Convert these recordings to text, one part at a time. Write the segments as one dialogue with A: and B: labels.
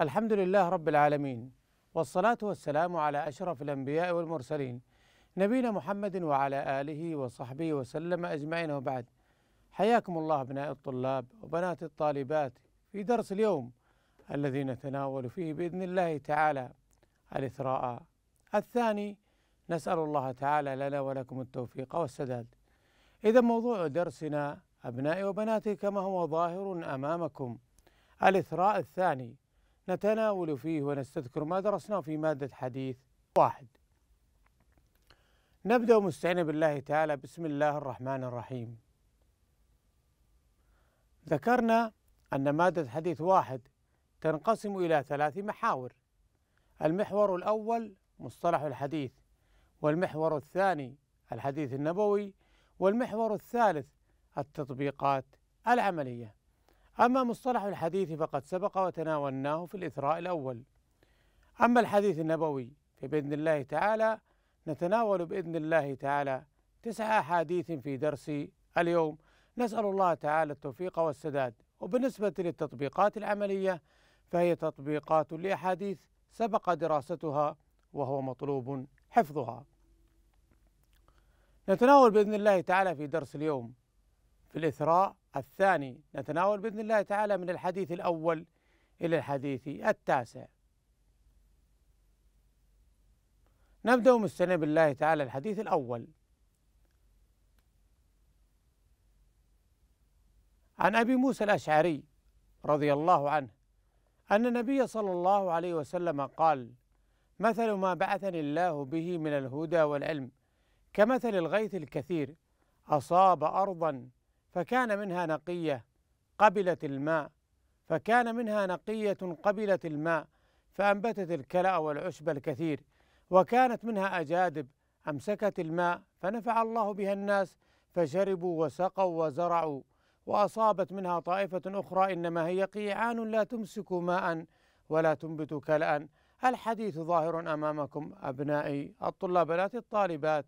A: الحمد لله رب العالمين والصلاة والسلام على أشرف الأنبياء والمرسلين نبينا محمد وعلى آله وصحبه وسلم أجمعين وبعد حياكم الله أبناء الطلاب وبنات الطالبات في درس اليوم الذي نتناول فيه بإذن الله تعالى الإثراء الثاني نسأل الله تعالى لنا ولكم التوفيق والسداد إذا موضوع درسنا أبنائي وبناتي كما هو ظاهر أمامكم الإثراء الثاني نتناول فيه ونستذكر ما درسناه في مادة حديث واحد نبدأ مستعين بالله تعالى بسم الله الرحمن الرحيم ذكرنا أن مادة حديث واحد تنقسم إلى ثلاث محاور المحور الأول مصطلح الحديث والمحور الثاني الحديث النبوي والمحور الثالث التطبيقات العمليه أما مصطلح الحديث فقد سبق وتناولناه في الإثراء الأول أما الحديث النبوي فبإذن الله تعالى نتناول بإذن الله تعالى تسعة أحاديث في درس اليوم نسأل الله تعالى التوفيق والسداد وبالنسبة للتطبيقات العملية فهي تطبيقات لأحاديث سبق دراستها وهو مطلوب حفظها نتناول بإذن الله تعالى في درس اليوم في الإثراء الثاني نتناول بإذن الله تعالى من الحديث الأول إلى الحديث التاسع نبدأ مستنى بالله تعالى الحديث الأول عن أبي موسى الأشعري رضي الله عنه أن النبي صلى الله عليه وسلم قال مثل ما بعثني الله به من الهدى والعلم كمثل الغيث الكثير أصاب أرضا فكان منها نقية قبلت الماء فكان منها نقية قبلت الماء فأنبتت الكلأ والعشب الكثير وكانت منها أجادب أمسكت الماء فنفع الله بها الناس فشربوا وسقوا وزرعوا وأصابت منها طائفة أخرى إنما هي قيعان لا تمسك ماء ولا تنبت كلأ الحديث ظاهر أمامكم أبنائي الطلاب لا الطالبات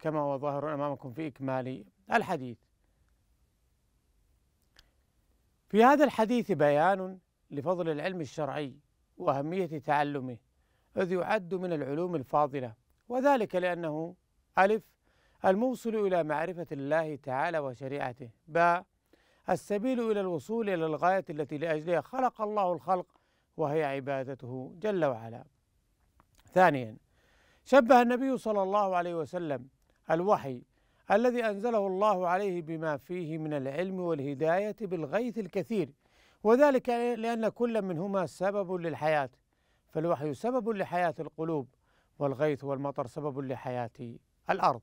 A: كما هو ظاهر أمامكم في إكمال الحديث في هذا الحديث بيان لفضل العلم الشرعي وأهمية تعلمه إذ يعد من العلوم الفاضلة وذلك لأنه ألف الموصل إلى معرفة الله تعالى وشريعته باء السبيل إلى الوصول إلى الغاية التي لأجلها خلق الله الخلق وهي عبادته جل وعلا ثانيا شبه النبي صلى الله عليه وسلم الوحي الذي أنزله الله عليه بما فيه من العلم والهداية بالغيث الكثير وذلك لأن كل منهما سبب للحياة فالوحي سبب لحياة القلوب والغيث والمطر سبب لحياة الأرض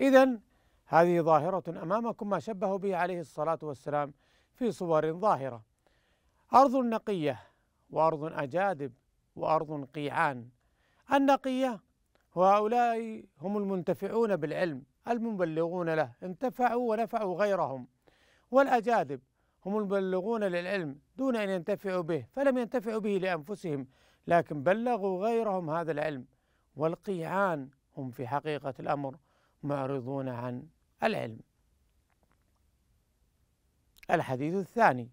A: إذا هذه ظاهرة أمامكم ما شبه به عليه الصلاة والسلام في صور ظاهرة أرض نقية وأرض أجادب وأرض قيعان النقية وهؤلاء هم المنتفعون بالعلم المبلغون له انتفعوا ونفعوا غيرهم والأجادب هم المبلغون للعلم دون أن ينتفعوا به فلم ينتفعوا به لأنفسهم لكن بلغوا غيرهم هذا العلم والقيعان هم في حقيقة الأمر معرضون عن العلم الحديث الثاني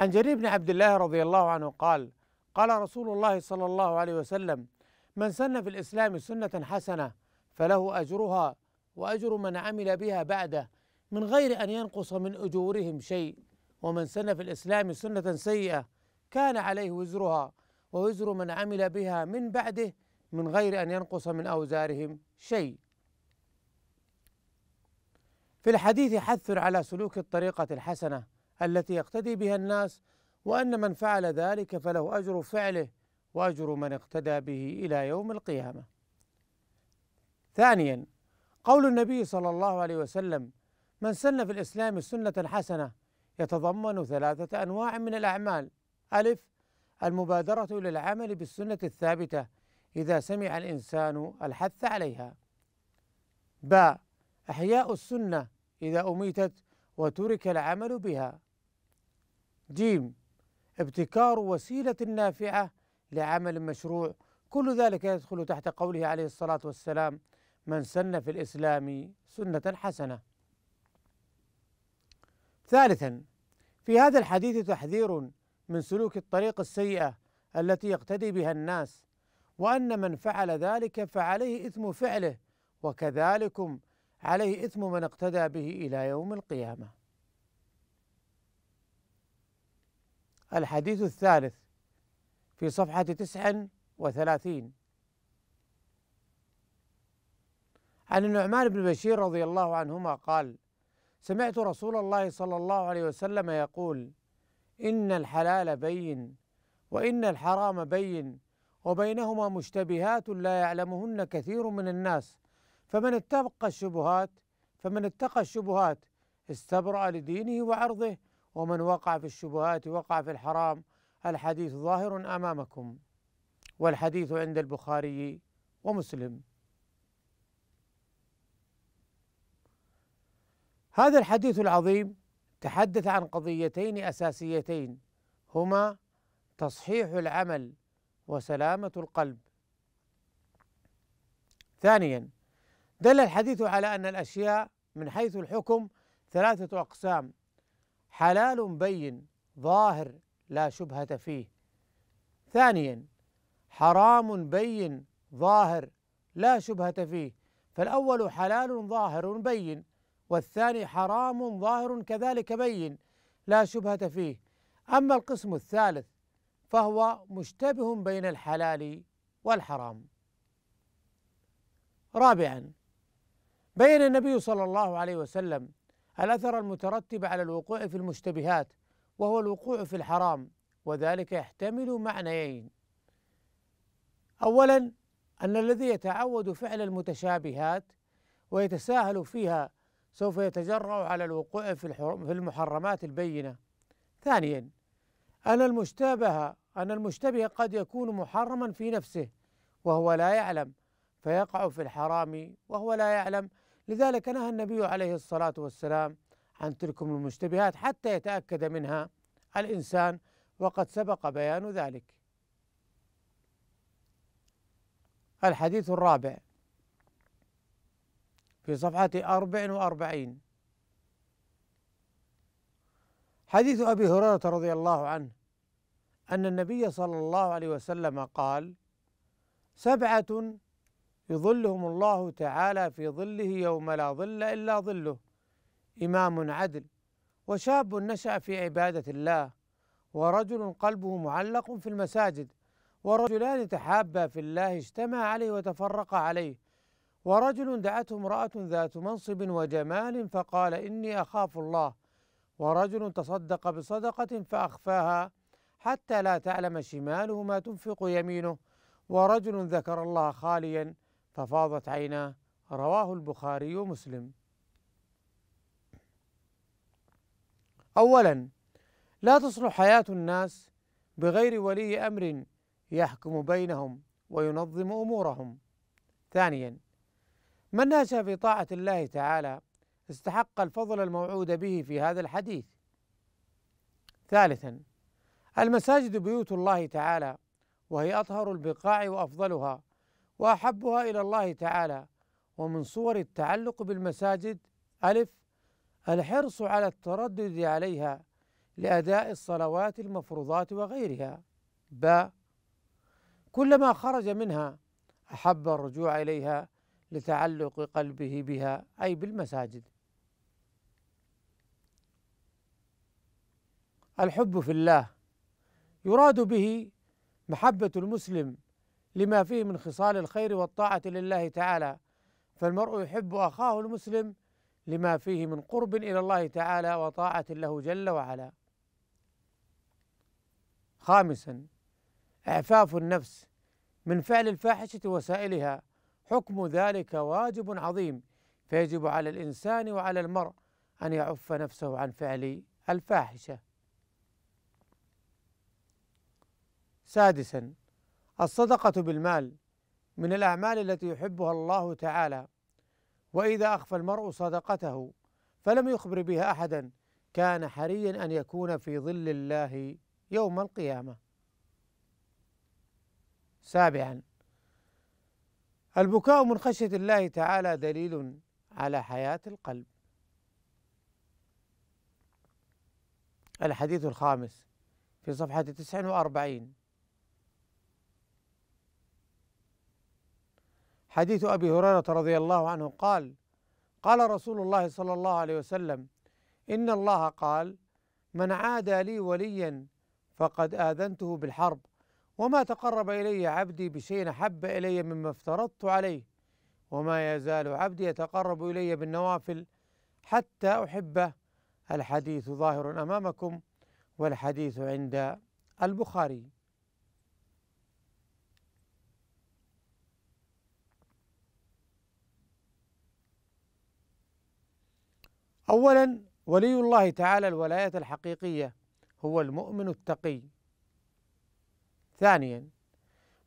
A: عن جرير بن عبد الله رضي الله عنه قال قال رسول الله صلى الله عليه وسلم من سن في الإسلام سنة حسنة فله أجرها وأجر من عمل بها بعده من غير أن ينقص من أجورهم شيء ومن سن في الإسلام سنة سيئة كان عليه وزرها ووزر من عمل بها من بعده من غير أن ينقص من أوزارهم شيء في الحديث حث على سلوك الطريقة الحسنة التي يقتدي بها الناس وان من فعل ذلك فله اجر فعله واجر من اقتدى به الى يوم القيامه. ثانيا قول النبي صلى الله عليه وسلم من سن في الاسلام سنه حسنه يتضمن ثلاثه انواع من الاعمال الف المبادره الى العمل بالسنه الثابته اذا سمع الانسان الحث عليها. ب احياء السنه اذا اميتت وترك العمل بها جيم ابتكار وسيلة نافعة لعمل مشروع كل ذلك يدخل تحت قوله عليه الصلاة والسلام من سن في الإسلام سنة حسنة ثالثا في هذا الحديث تحذير من سلوك الطريق السيئة التي يقتدي بها الناس وأن من فعل ذلك فعليه إثم فعله وكذلكم عليه إثم من اقتدى به إلى يوم القيامة الحديث الثالث في صفحة تسع وثلاثين عن النعمان بن بشير رضي الله عنهما قال سمعت رسول الله صلى الله عليه وسلم يقول إن الحلال بين وإن الحرام بين وبينهما مشتبهات لا يعلمهن كثير من الناس فمن اتقى الشبهات فمن اتقى الشبهات استبرأ لدينه وعرضه ومن وقع في الشبهات وقع في الحرام الحديث ظاهر امامكم والحديث عند البخاري ومسلم هذا الحديث العظيم تحدث عن قضيتين اساسيتين هما تصحيح العمل وسلامه القلب ثانيا دل الحديث على ان الاشياء من حيث الحكم ثلاثه اقسام حلال بين ظاهر لا شبهة فيه ثانيا حرام بين ظاهر لا شبهة فيه فالأول حلال ظاهر بين والثاني حرام ظاهر كذلك بين لا شبهة فيه أما القسم الثالث فهو مشتبه بين الحلال والحرام رابعا بين النبي صلى الله عليه وسلم الأثر المترتب على الوقوع في المشتبهات وهو الوقوع في الحرام وذلك يحتمل معنيين أولا أن الذي يتعود فعل المتشابهات ويتساهل فيها سوف يتجرأ على الوقوع في المحرمات البينة ثانيا أن المشتبه أن المشتبه قد يكون محرما في نفسه وهو لا يعلم فيقع في الحرام وهو لا يعلم لذلك نهى النبي عليه الصلاة والسلام عن تلكم المشتبهات حتى يتأكد منها الإنسان وقد سبق بيان ذلك الحديث الرابع في صفحة أربع وأربعين حديث أبي هريرة رضي الله عنه أن النبي صلى الله عليه وسلم قال سبعة يظلهم الله تعالى في ظله يوم لا ظل الا ظله امام عدل وشاب نشا في عباده الله ورجل قلبه معلق في المساجد ورجلان تحابا في الله اجتمع عليه وتفرقا عليه ورجل دعته امراه ذات منصب وجمال فقال اني اخاف الله ورجل تصدق بصدقه فاخفاها حتى لا تعلم شماله ما تنفق يمينه ورجل ذكر الله خاليا ففاضت عيناه رواه البخاري ومسلم اولا لا تصلح حياه الناس بغير ولي امر يحكم بينهم وينظم امورهم ثانيا من ناشا في طاعه الله تعالى استحق الفضل الموعود به في هذا الحديث ثالثا المساجد بيوت الله تعالى وهي اطهر البقاع وافضلها واحبها الى الله تعالى ومن صور التعلق بالمساجد الف الحرص على التردد عليها لاداء الصلوات المفروضات وغيرها باء كلما خرج منها احب الرجوع اليها لتعلق قلبه بها اي بالمساجد الحب في الله يراد به محبه المسلم لما فيه من خصال الخير والطاعة لله تعالى فالمرء يحب أخاه المسلم لما فيه من قرب إلى الله تعالى وطاعة له جل وعلا خامسا إعفاف النفس من فعل الفاحشة وسائلها حكم ذلك واجب عظيم فيجب على الإنسان وعلى المرء أن يعف نفسه عن فعل الفاحشة سادسا الصدقة بالمال من الأعمال التي يحبها الله تعالى وإذا أخفى المرء صدقته فلم يخبر بها أحدا كان حريا أن يكون في ظل الله يوم القيامة سابعا البكاء من خشية الله تعالى دليل على حياة القلب الحديث الخامس في صفحة 49 حديث ابي هريره رضي الله عنه قال قال رسول الله صلى الله عليه وسلم ان الله قال من عادى لي وليا فقد اذنته بالحرب وما تقرب الي عبدي بشيء احب الي مما افترضت عليه وما يزال عبدي يتقرب الي بالنوافل حتى احبه الحديث ظاهر امامكم والحديث عند البخاري أولا ولي الله تعالى الولاية الحقيقية هو المؤمن التقي ثانيا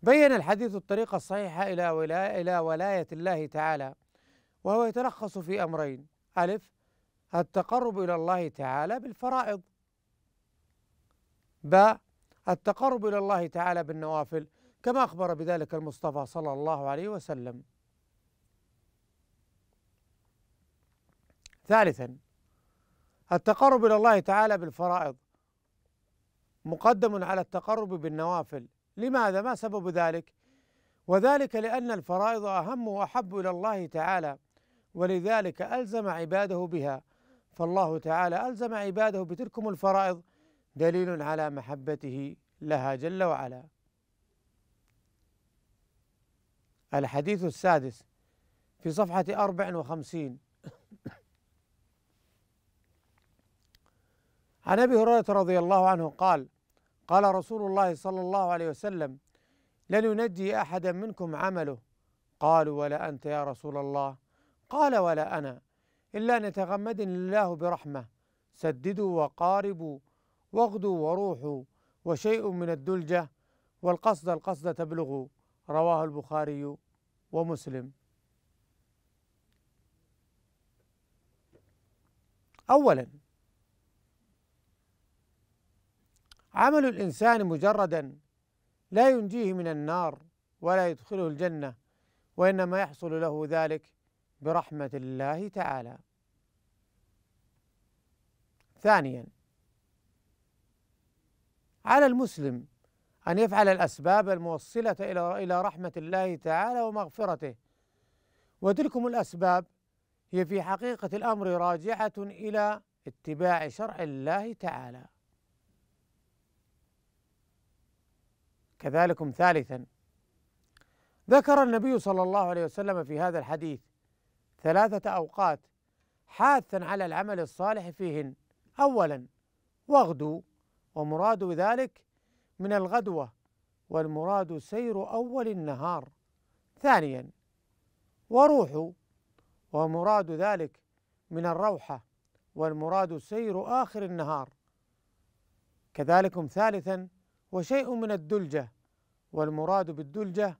A: بين الحديث الطريقة الصحيحة إلى ولاية, إلى ولاية الله تعالى وهو يتلخص في أمرين ألف التقرب إلى الله تعالى بالفرائض ب التقرب إلى الله تعالى بالنوافل كما أخبر بذلك المصطفى صلى الله عليه وسلم ثالثا التقرب الى الله تعالى بالفرائض مقدم على التقرب بالنوافل لماذا ما سبب ذلك وذلك لان الفرائض اهم واحب الى الله تعالى ولذلك الزم عباده بها فالله تعالى الزم عباده بتلكم الفرائض دليل على محبته لها جل وعلا الحديث السادس في صفحة أربع وخمسين عن ابي هريره رضي الله عنه قال قال رسول الله صلى الله عليه وسلم لن ينجي احدا منكم عمله قالوا ولا انت يا رسول الله قال ولا انا الا ان يتغمدني الله برحمه سددوا وقاربوا واغدوا وروحوا وشيء من الدلجه والقصد القصد تبلغوا رواه البخاري ومسلم اولا عمل الانسان مجردا لا ينجيه من النار ولا يدخله الجنه وانما يحصل له ذلك برحمه الله تعالى ثانيا على المسلم ان يفعل الاسباب الموصله الى الى رحمه الله تعالى ومغفرته وتلكم الاسباب هي في حقيقه الامر راجعه الى اتباع شرع الله تعالى كذلكم ثالثا ذكر النبي صلى الله عليه وسلم في هذا الحديث ثلاثة أوقات حاثا على العمل الصالح فيهن أولا واغدو ومراد ذلك من الغدوة والمراد سير أول النهار ثانيا وروحوا ومراد ذلك من الروحة والمراد سير آخر النهار كذلكم ثالثا وشيء من الدلجة والمراد بالدلجة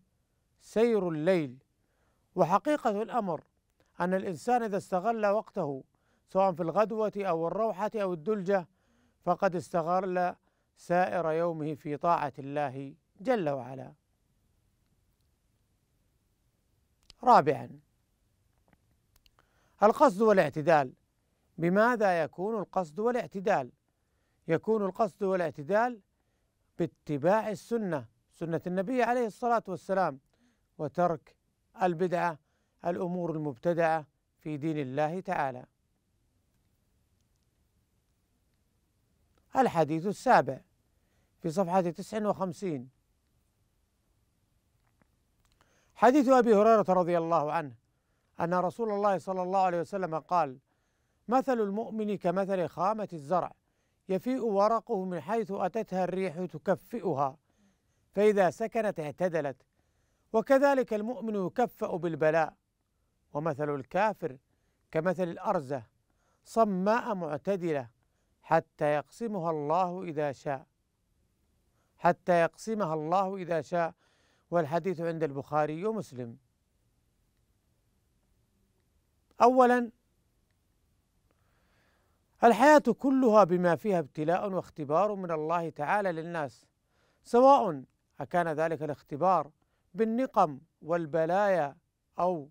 A: سير الليل وحقيقة الأمر أن الإنسان إذا استغل وقته سواء في الغدوة أو الروحة أو الدلجة فقد استغل سائر يومه في طاعة الله جل وعلا. رابعا القصد والاعتدال بماذا يكون القصد والاعتدال؟ يكون القصد والاعتدال باتباع السنه سنه النبي عليه الصلاه والسلام وترك البدعه الامور المبتدعه في دين الله تعالى. الحديث السابع في صفحه 59 حديث ابي هريره رضي الله عنه ان رسول الله صلى الله عليه وسلم قال: مثل المؤمن كمثل خامه الزرع يفيء ورقه من حيث أتتها الريح تكفئها فإذا سكنت اعتدلت وكذلك المؤمن يكفأ بالبلاء ومثل الكافر كمثل الأرزة صماء معتدلة حتى يقسمها الله إذا شاء حتى يقسمها الله إذا شاء والحديث عند البخاري ومسلم أولا الحياة كلها بما فيها ابتلاء واختبار من الله تعالى للناس سواء أكان ذلك الاختبار بالنقم والبلايا أو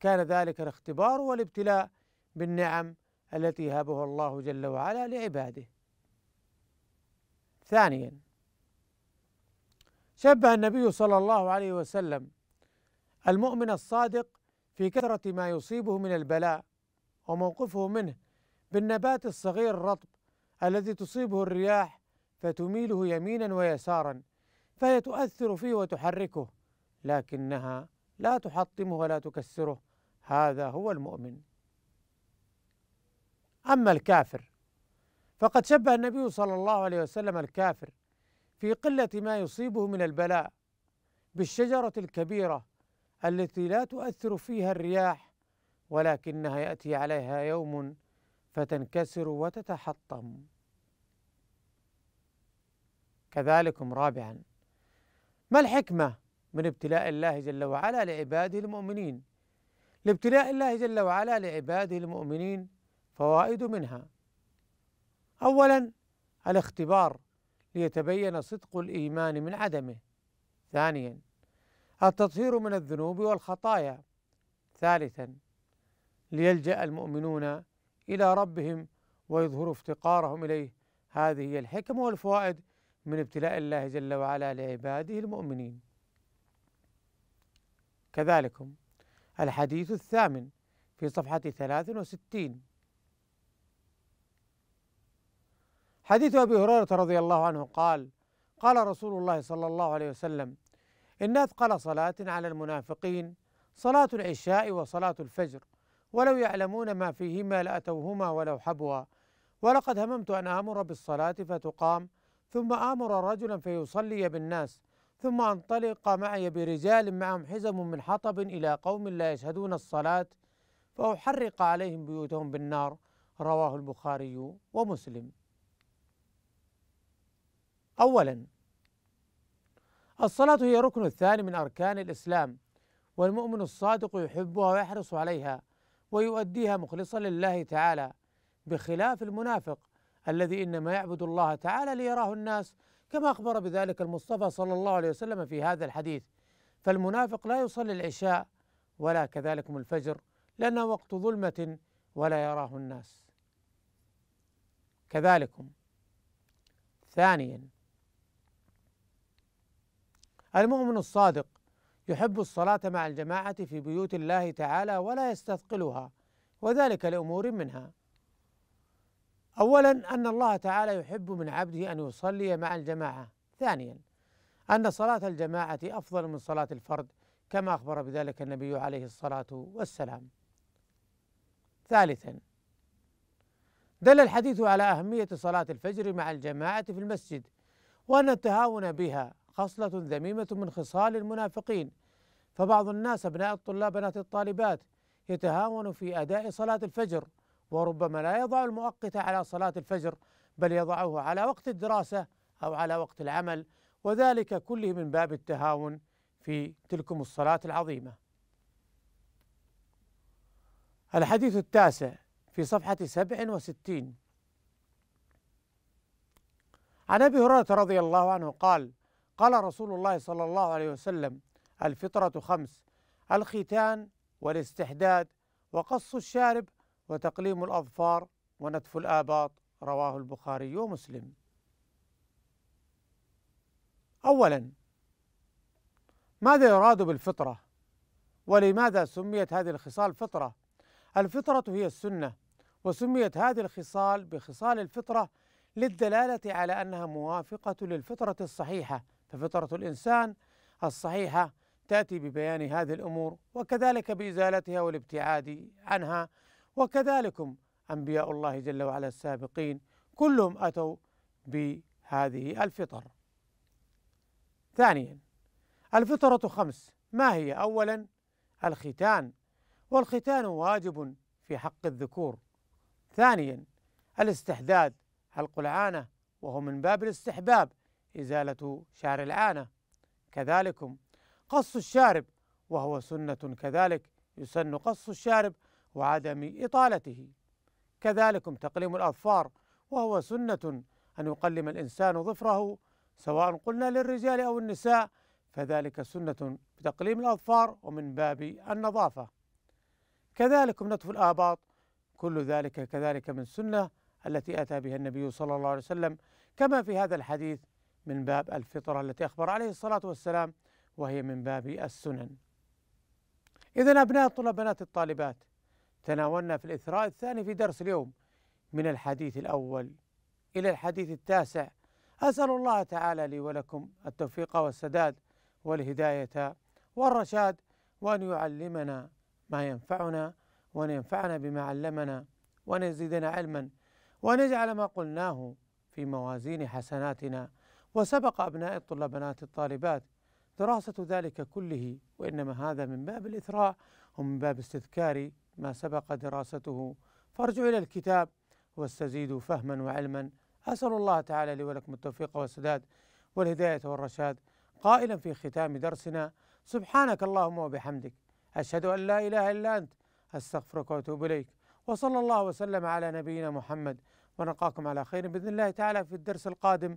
A: كان ذلك الاختبار والابتلاء بالنعم التي هبه الله جل وعلا لعباده ثانيا شبه النبي صلى الله عليه وسلم المؤمن الصادق في كثرة ما يصيبه من البلاء وموقفه منه بالنبات الصغير الرطب الذي تصيبه الرياح فتميله يمينا ويسارا فهي تؤثر فيه وتحركه لكنها لا تحطمه ولا تكسره هذا هو المؤمن اما الكافر فقد شبه النبي صلى الله عليه وسلم الكافر في قله ما يصيبه من البلاء بالشجره الكبيره التي لا تؤثر فيها الرياح ولكنها ياتي عليها يوم فتنكسر وتتحطم كذلكم رابعا ما الحكمة من ابتلاء الله جل وعلا لعباده المؤمنين لابتلاء الله جل وعلا لعباده المؤمنين فوائد منها أولا الاختبار ليتبين صدق الإيمان من عدمه ثانيا التطهير من الذنوب والخطايا ثالثا ليلجأ المؤمنون إلى ربهم ويظهروا افتقارهم إليه هذه هي الحكم والفوائد من ابتلاء الله جل وعلا لعباده المؤمنين كذلكم الحديث الثامن في صفحة 63 حديث أبي هريرة رضي الله عنه قال قال رسول الله صلى الله عليه وسلم إن أثقل صلاة على المنافقين صلاة العشاء وصلاة الفجر ولو يعلمون ما فيهما لأتوهما ولو حبوا ولقد هممت أن آمر بالصلاة فتقام ثم آمر رجلا فيصلي بالناس ثم أنطلق معي برجال معهم حزم من حطب إلى قوم لا يشهدون الصلاة فأحرق عليهم بيوتهم بالنار رواه البخاري ومسلم أولا الصلاة هي ركن الثاني من أركان الإسلام والمؤمن الصادق يحبها ويحرص عليها ويؤديها مخلصا لله تعالى بخلاف المنافق الذي انما يعبد الله تعالى ليراه الناس كما اخبر بذلك المصطفى صلى الله عليه وسلم في هذا الحديث فالمنافق لا يصلي العشاء ولا كذلكم الفجر لانه وقت ظلمه ولا يراه الناس كذلكم ثانيا المؤمن الصادق يحب الصلاة مع الجماعة في بيوت الله تعالى ولا يستثقلها وذلك لأمور منها أولا أن الله تعالى يحب من عبده أن يصلي مع الجماعة ثانيا أن صلاة الجماعة أفضل من صلاة الفرد كما أخبر بذلك النبي عليه الصلاة والسلام ثالثا دل الحديث على أهمية صلاة الفجر مع الجماعة في المسجد وأن التهاون بها خصلة ذميمة من خصال المنافقين فبعض الناس أبناء الطلاب بنات الطالبات يتهاون في أداء صلاة الفجر وربما لا يضع المؤقت على صلاة الفجر بل يضعه على وقت الدراسة أو على وقت العمل وذلك كله من باب التهاون في تلكم الصلاة العظيمة الحديث التاسع في صفحة سبع وستين عن أبي هريرة رضي الله عنه قال قال رسول الله صلى الله عليه وسلم الفطرة خمس الختان والاستحداد وقص الشارب وتقليم الأظفار ونتف الآباط رواه البخاري ومسلم أولا ماذا يراد بالفطرة ولماذا سميت هذه الخصال فطرة الفطرة هي السنة وسميت هذه الخصال بخصال الفطرة للدلالة على أنها موافقة للفطرة الصحيحة ففطرة الإنسان الصحيحة تأتي ببيان هذه الأمور وكذلك بإزالتها والابتعاد عنها وكذلكم أنبياء الله جل وعلا السابقين كلهم أتوا بهذه الفطر ثانيا الفطرة خمس ما هي أولا الختان والختان واجب في حق الذكور ثانيا الاستحداد القلعانة وهو من باب الاستحباب إزالة شعر العانة كذلكم قص الشارب وهو سنة كذلك يسن قص الشارب وعدم إطالته كذلكم تقليم الأظفار وهو سنة أن يقلم الإنسان ظفره سواء قلنا للرجال أو النساء فذلك سنة بتقليم الأظفار ومن باب النظافة كذلك نتف الآباط كل ذلك كذلك من سنة التي أتى بها النبي صلى الله عليه وسلم كما في هذا الحديث من باب الفطرة التي أخبر عليه الصلاة والسلام وهي من باب السنن إذا أبناء الطلاب بنات الطالبات تناولنا في الإثراء الثاني في درس اليوم من الحديث الأول إلى الحديث التاسع أسأل الله تعالى لي ولكم التوفيق والسداد والهداية والرشاد وأن يعلمنا ما ينفعنا وأن ينفعنا بما علمنا وأن يزيدنا علما وأن يجعل ما قلناه في موازين حسناتنا وسبق أبناء الطلاب بنات الطالبات دراسة ذلك كله وإنما هذا من باب الإثراء ومن باب استذكار ما سبق دراسته فارجعوا إلى الكتاب واستزيدوا فهما وعلما أسأل الله تعالى لي ولكم التوفيق والسداد والهداية والرشاد قائلا في ختام درسنا سبحانك اللهم وبحمدك أشهد أن لا إله إلا أنت أستغفرك وأتوب إليك وصلى الله وسلم على نبينا محمد ونلقاكم على خير بإذن الله تعالى في الدرس القادم